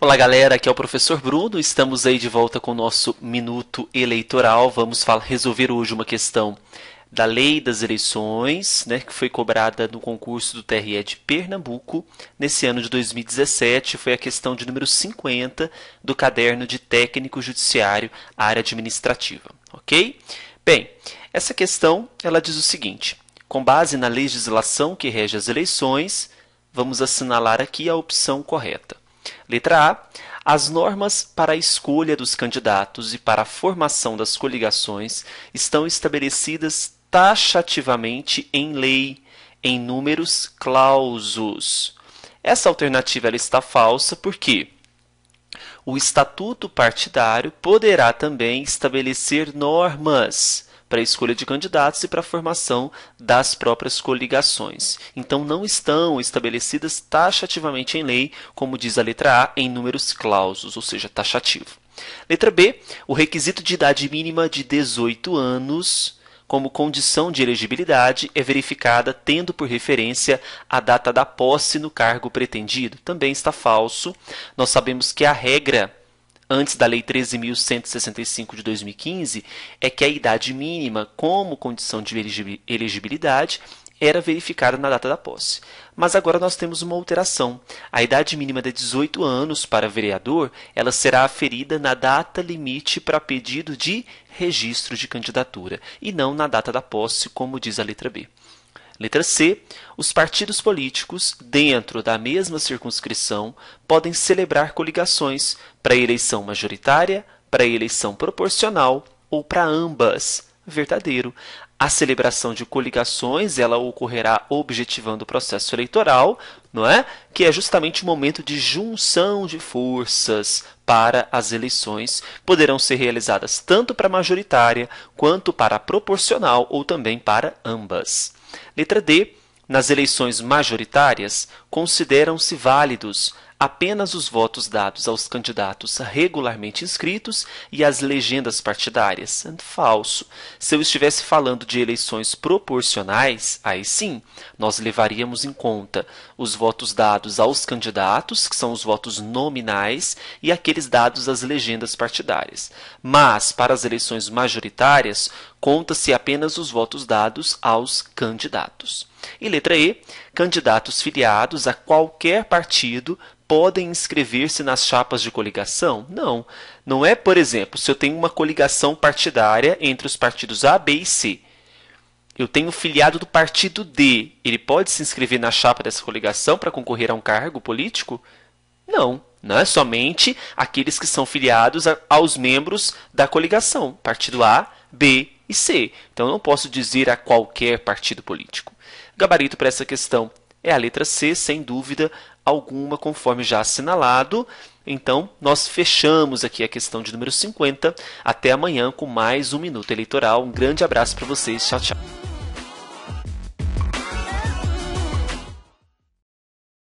Olá, galera. Aqui é o professor Bruno. Estamos aí de volta com o nosso minuto eleitoral. Vamos resolver hoje uma questão da Lei das Eleições, né, que foi cobrada no concurso do TRE de Pernambuco nesse ano de 2017, foi a questão de número 50 do caderno de técnico judiciário área administrativa, OK? Bem, essa questão, ela diz o seguinte: com base na legislação que rege as eleições, vamos assinalar aqui a opção correta. Letra A. As normas para a escolha dos candidatos e para a formação das coligações estão estabelecidas taxativamente em lei, em números clausos. Essa alternativa está falsa porque o estatuto partidário poderá também estabelecer normas para a escolha de candidatos e para a formação das próprias coligações. Então, não estão estabelecidas taxativamente em lei, como diz a letra A, em números clausos, ou seja, taxativo. Letra B, o requisito de idade mínima de 18 anos como condição de elegibilidade é verificada tendo por referência a data da posse no cargo pretendido. Também está falso. Nós sabemos que a regra antes da Lei 13.165 de 2015 é que a idade mínima, como condição de elegibilidade, era verificada na data da posse. Mas agora nós temos uma alteração. A idade mínima de 18 anos para vereador, ela será aferida na data limite para pedido de registro de candidatura e não na data da posse, como diz a letra B. Letra C. Os partidos políticos, dentro da mesma circunscrição, podem celebrar coligações para eleição majoritária, para eleição proporcional ou para ambas. Verdadeiro. A celebração de coligações, ela ocorrerá objetivando o processo eleitoral, não é? Que é justamente o momento de junção de forças para as eleições, poderão ser realizadas tanto para a majoritária quanto para a proporcional ou também para ambas. Letra D. Nas eleições majoritárias, consideram-se válidos apenas os votos dados aos candidatos regularmente inscritos e as legendas partidárias. Falso. Se eu estivesse falando de eleições proporcionais, aí sim, nós levaríamos em conta os votos dados aos candidatos, que são os votos nominais, e aqueles dados às legendas partidárias. Mas, para as eleições majoritárias, conta-se apenas os votos dados aos candidatos. E letra E, candidatos filiados a qualquer partido podem inscrever-se nas chapas de coligação? Não. Não é, por exemplo, se eu tenho uma coligação partidária entre os partidos A, B e C. Eu tenho filiado do partido D. Ele pode se inscrever na chapa dessa coligação para concorrer a um cargo político? Não. Não é somente aqueles que são filiados aos membros da coligação, partido A, B e C. Então, eu não posso dizer a qualquer partido político. Gabarito para essa questão é a letra C, sem dúvida alguma, conforme já assinalado. Então, nós fechamos aqui a questão de número 50. Até amanhã com mais um Minuto Eleitoral. Um grande abraço para vocês. Tchau, tchau.